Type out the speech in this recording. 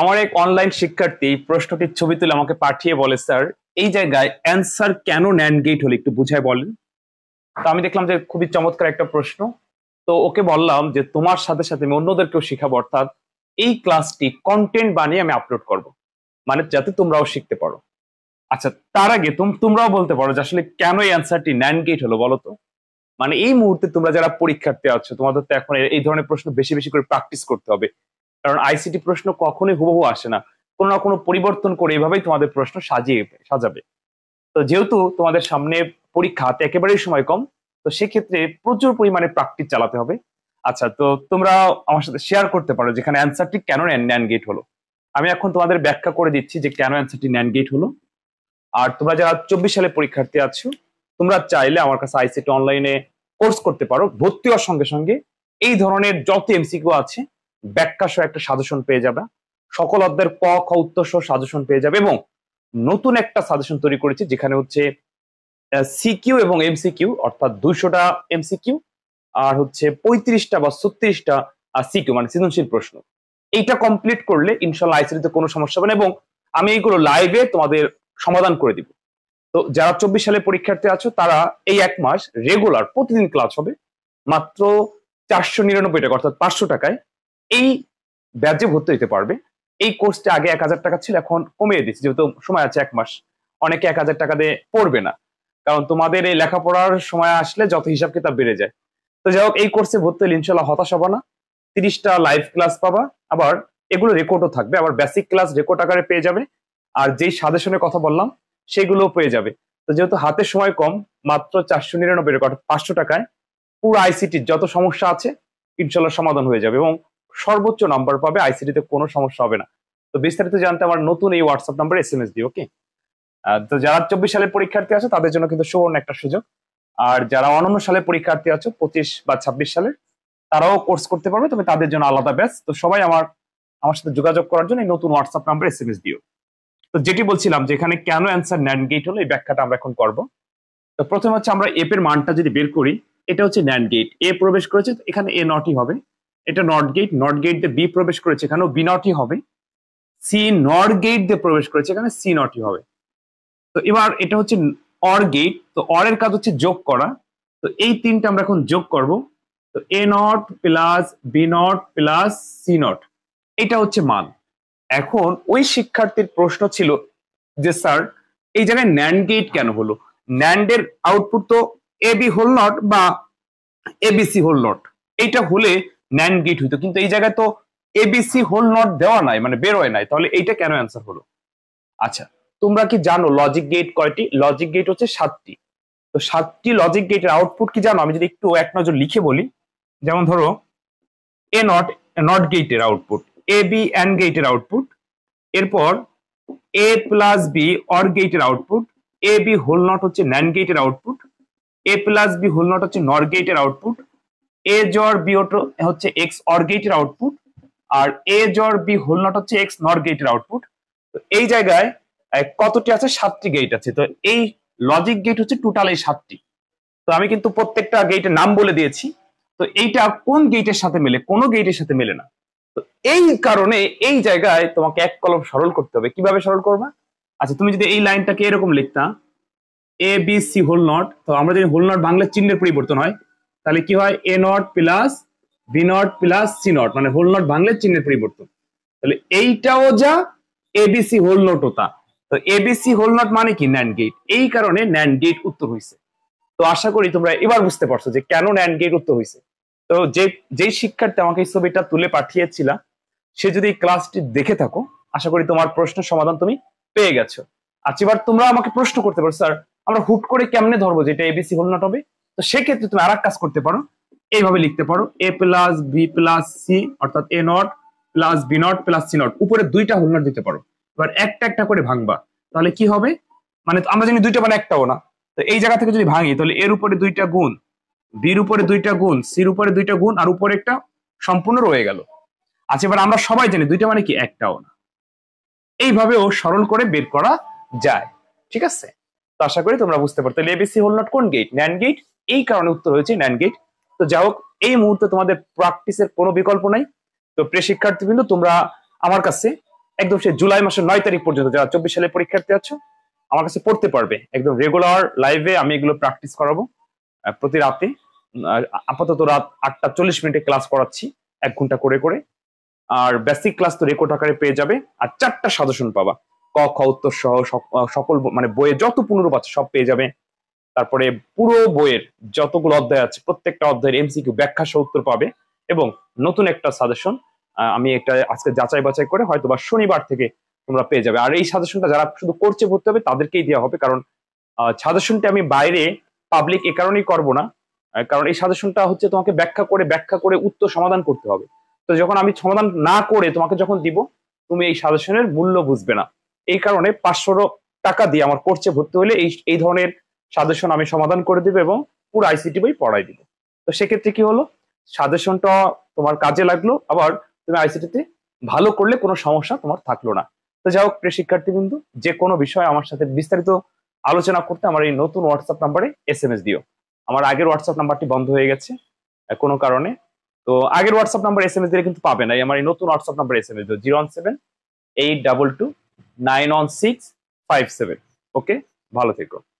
আমার এক অনলাইন শিক্ষার্থী প্রশ্নটির ছবি তুলে আমাকে পাঠিয়ে বলে স্যার এই জায়গায় অ্যান্সার কেন ন্যান্ড গেট হলে একটু বুঝায় বলেন তো আমি দেখলাম যে খুবই চমৎকার একটা প্রশ্ন তো ওকে বললাম যে তোমার সাথে সাথে আমি অন্যদেরকেও শিখাবো অর্থাৎ এই ক্লাসটি কন্টেন্ট বানিয়ে আমি আপলোড করব মানে যাতে তোমরাও শিখতে পারো আচ্ছা তার আগে তোমরাও বলতে পারো যে আসলে কেন এই অ্যান্সারটি ন্যান্ড গেট হলো বলো তো মানে এই মুহূর্তে তোমরা যারা পরীক্ষার্থী আছো তোমাদের তো এখন এই ধরনের প্রশ্ন বেশি বেশি করে প্র্যাকটিস করতে হবে কারণ আইসিটি প্রশ্ন কখনোই হুবহু আসে না কোনো না কোনো পরিবর্তন করে এভাবেই তোমাদের প্রশ্ন সাজিয়ে সাজাবে তো যেহেতু তোমাদের সামনে পরীক্ষা হাতে একেবারেই সময় কম তো সেক্ষেত্রে প্রচুর পরিমাণে প্র্যাকটিস চালাতে হবে আচ্ছা তো তোমরা আমার সাথে শেয়ার করতে পারো যেখানে অ্যান্সারটি কেন ন্যান গেট হলো আমি এখন তোমাদের ব্যাখ্যা করে দিচ্ছি যে কেন অ্যান্সারটি ন্যান গেট হলো আর তোমরা যারা চব্বিশ সালে পরীক্ষার্থী আছো তোমরা চাইলে আমার কাছে আইসিটি অনলাইনে কোর্স করতে পারো ভর্তি হওয়ার সঙ্গে সঙ্গে এই ধরনের যত এমসিকিউ আছে ব্যাখ্যা সহ একটা সাজেশন পেয়ে যাবে সকল অধ্যায়ের ক খ উত্তর সহ সাজেশন পেয়ে যাবে এবং নতুন একটা সাজেশন তৈরি করেছি যেখানে হচ্ছে সিকিউ এবং এমসিকিউ অর্থাৎ দুইশোটা এমসিকিউ আর হচ্ছে পঁয়ত্রিশটা বা ছত্রিশটা সিকিউ মানে সৃজনশীল প্রশ্ন এইটা কমপ্লিট করলে ইনশাল্লাহ আইসিডিতে কোনো সমস্যা হবে না এবং আমি এইগুলো লাইভে তোমাদের সমাধান করে দিব তো যারা চব্বিশ সালে পরীক্ষার্থী আছো তারা এই এক মাস রেগুলার প্রতিদিন ক্লাস হবে মাত্র চারশো নিরানব্বই টাকা অর্থাৎ পাঁচশো টাকায় এই ব্যাচে ভর্তি হইতে পারবে এই কোর্সটা আগে এক হাজার টাকা ছিল এখন কমিয়ে দিচ্ছি যেহেতু সময় আছে এক মাস অনেকে এক হাজার টাকা দিয়ে পড়বে না কারণ তোমাদের এই লেখাপড়ার সময় আসলে যত হিসাব কিতাব বেড়ে যায় তো যাই হোক এই কোর্সে ভর্তি হলে ইনশাল্লাহ হতাশ হবা না তিরিশটা লাইভ ক্লাস পাবা আবার এগুলো রেকর্ডও থাকবে আবার বেসিক ক্লাস রেকর্ড আকারে পেয়ে যাবে আর যেই সাজেশনের কথা বললাম সেগুলো পেয়ে যাবে তো যেহেতু হাতে সময় কম মাত্র চারশো নিরানব্বই রেকর্ড পাঁচশো টাকায় পুরো আইসিটির যত সমস্যা আছে ইনশাল্লাহ সমাধান হয়ে যাবে এবং সর্বোচ্চ নাম্বার পাবে তে কোনো সমস্যা হবে না তো বিস্তারিত জানতে আমার নতুন এই WhatsApp number S M S দিয়ে ওকে তো যারা চব্বিশ সালের পরীক্ষার্থী আছে তাদের জন্য কিন্তু সুবর্ণ একটা সুযোগ আর যারা অনন্য সালে পরীক্ষার্থী আছে পঁচিশ বা ছাব্বিশ সালের তারাও কোর্স করতে পারবে তবে তাদের জন্য আলাদা ব্যাস তো সবাই আমার আমার সাথে যোগাযোগ করার জন্য এই নতুন WhatsApp number S M S দিও তো যেটি বলছিলাম যে এখানে কেন অ্যান্সার ন্যান্ড গেট হলো এই ব্যাখ্যাটা আমরা এখন করব তো প্রথমে হচ্ছে আমরা এপের মানটা যদি বের করি এটা হচ্ছে ন্যান্ড গেট এ প্রবেশ করেছে এখানে এ নটি হবে এটা নর্থ গেট নর্থ গেট দিয়ে বি প্রবেশ করেছে এখানেও বি নটই হবে সি নর্থ গেট দিয়ে প্রবেশ করেছে এখানে সি নটই হবে তো এবার এটা হচ্ছে অর গেট তো অর এর কাজ হচ্ছে যোগ করা তো এই তিনটা আমরা এখন যোগ করব তো A not plus B not plus C not এটা হচ্ছে মান এখন ওই শিক্ষার্থীর প্রশ্ন ছিল যে স্যার এই জায়গায় ন্যান্ড গেট কেন হলো ন্যান্ডের আউটপুট তো এ বি হোল নট বা এবিসি হোল নট এটা হলে ন্যান গেট হইতো কিন্তু এই জায়গায় তো এবিসি হোল নট দেওয়া নাই মানে বেরোয় নাই তাহলে এইটা কেন অ্যান্সার হলো আচ্ছা তোমরা কি জানো লজিক গেট কয়টি লজিক গেট হচ্ছে সাতটি তো সাতটি লজিক গেটের আউটপুট কি জানো আমি যদি একটু এক নজর লিখে বলি যেমন ধরো এ নট নট গেটের আউটপুট এ বি অ্যান্ড গেটের আউটপুট এরপর এ প্লাস বি অর গেটের output A B whole not হচ্ছে ন্যান গেটের output A plus B whole not হচ্ছে নর গেটের আউটপুট এ জর বি হচ্ছে এক্স অর গেটের আউটপুট আর A XOR B whole not হচ্ছে এক্স নট গেটের আউটপুট তো এই জায়গায় কতটি আছে সাতটি গেট আছে তো এই লজিক গেট হচ্ছে টোটাল এই সাতটি তো আমি কিন্তু প্রত্যেকটা গেটের নাম বলে দিয়েছি তো এইটা কোন গেটের সাথে মেলে কোন গেটের সাথে মেলে না তো এই কারণে এই জায়গায় তোমাকে এক কলম সরল করতে হবে কিভাবে সরল করবা আচ্ছা তুমি যদি এই লাইনটাকে এরকম লিখতা A B C whole not তো আমরা যদি হোল নট বাংলা চিহ্নের পরিবর্তন হয় তাহলে কি হয় A not plus B not plus C not মানে হোল নট ভাঙলে চিহ্নের পরিবর্তন তাহলে এইটাও যা এবিসি হোল নোটও তা তো এবিসি হোল নট মানে কি ন্যান্ড গেট এই কারণে ন্যান্ড গেট উত্তর হয়েছে তো আশা করি তোমরা এবার বুঝতে পারছো যে কেন ন্যান্ড গেট উত্তর হয়েছে তো যে যেই শিক্ষার্থী আমাকে এই ছবিটা তুলে পাঠিয়েছিল সে যদি ক্লাসটি দেখে থাকো আশা করি তোমার প্রশ্ন সমাধান তুমি পেয়ে গেছো আচ্ছা এবার তোমরা আমাকে প্রশ্ন করতে পারো স্যার আমরা হুট করে কেমনে ধরবো যে এটা এবিসি হোল নট হবে তো সেক্ষেত্রে তুমি আর কাজ করতে পারো এইভাবে লিখতে পারো A plus B plus C অর্থাৎ A not plus B not plus C not উপরে দুইটা হোল নট দিতে পারো এবার একটা একটা করে ভাঙবা তাহলে কি হবে মানে আমরা জানি দুইটা মানে একটাও না তো এই জায়গা থেকে যদি ভাঙি তাহলে এর উপরে দুইটা গুণ বির উপরে দুইটা গুণ সির উপরে দুইটা গুণ আর উপরে একটা সম্পূর্ণ রয়ে গেল আচ্ছা এবার আমরা সবাই জানি দুইটা মানে কি একটাও না এইভাবেও সরল করে বের করা যায় ঠিক আছে তো আশা করি তোমরা বুঝতে পারো তাহলে এবিসি হোল নট কোন গেট ন্যান গেট এই কারণে উত্তর হয়েছে ন্যান্ড গেট তো যাই হোক এই মুহূর্তে তোমাদের প্র্যাকটিসের কোনো বিকল্প নাই তো প্রিয় শিক্ষার্থীবৃন্দ তোমরা আমার কাছে একদম সে জুলাই মাসের নয় তারিখ পর্যন্ত যারা চব্বিশ সালে পরীক্ষার্থী আছো আমার কাছে পড়তে পারবে একদম রেগুলার লাইভে আমি এগুলো প্র্যাকটিস করাবো প্রতি রাতে আপাতত রাত আটটা চল্লিশ মিনিটে ক্লাস করাচ্ছি এক ঘন্টা করে করে আর বেসিক ক্লাস তো রেকর্ড আকারে পেয়ে যাবে আর চারটা সাজেশন পাবা ক খ উত্তর সহ সকল মানে বইয়ে যত পুনরূপ আছে সব পেয়ে যাবে তারপরে পুরো বইয়ের যতগুলো অধ্যায় আছে প্রত্যেকটা অধ্যায়ের এমসিকিউ ব্যাখ্যা সহ উত্তর পাবে এবং নতুন একটা সাজেশন আমি একটা আজকে যাচাই বাছাই করে হয়তো বা শনিবার থেকে তোমরা পেয়ে যাবে আর এই সাজেশনটা যারা শুধু করছে পড়তে হবে তাদেরকেই দেওয়া হবে কারণ সাজেশনটা আমি বাইরে পাবলিক এ কারণেই করবো না কারণ এই সাজেশনটা হচ্ছে তোমাকে ব্যাখ্যা করে ব্যাখ্যা করে উত্তর সমাধান করতে হবে তো যখন আমি সমাধান না করে তোমাকে যখন দিব তুমি এই সাজেশনের মূল্য বুঝবে না এই কারণে পাঁচশো টাকা দিয়ে আমার করছে ভর্তি হলে এই এই ধরনের সাজেশন আমি সমাধান করে দিব এবং পুরো আইসিটি বই পড়াই দিব তো সেক্ষেত্রে কি হলো সাজেশনটা তোমার কাজে লাগলো আবার তুমি আইসিটিতে ভালো করলে কোনো সমস্যা তোমার থাকলো না তো যাই হোক প্রিয় শিক্ষার্থীবৃন্দু যে কোনো বিষয়ে আমার সাথে বিস্তারিত আলোচনা করতে আমার এই নতুন হোয়াটসঅ্যাপ নাম্বারে এস এম এস দিও আমার আগের হোয়াটসঅ্যাপ নাম্বারটি বন্ধ হয়ে গেছে কোনো কারণে তো আগের WhatsApp number S M S দিলে কিন্তু পাবে না আমার এই নতুন WhatsApp number S M S দিও zero one seven eight double two nine one six five seven okay ভালো থেকো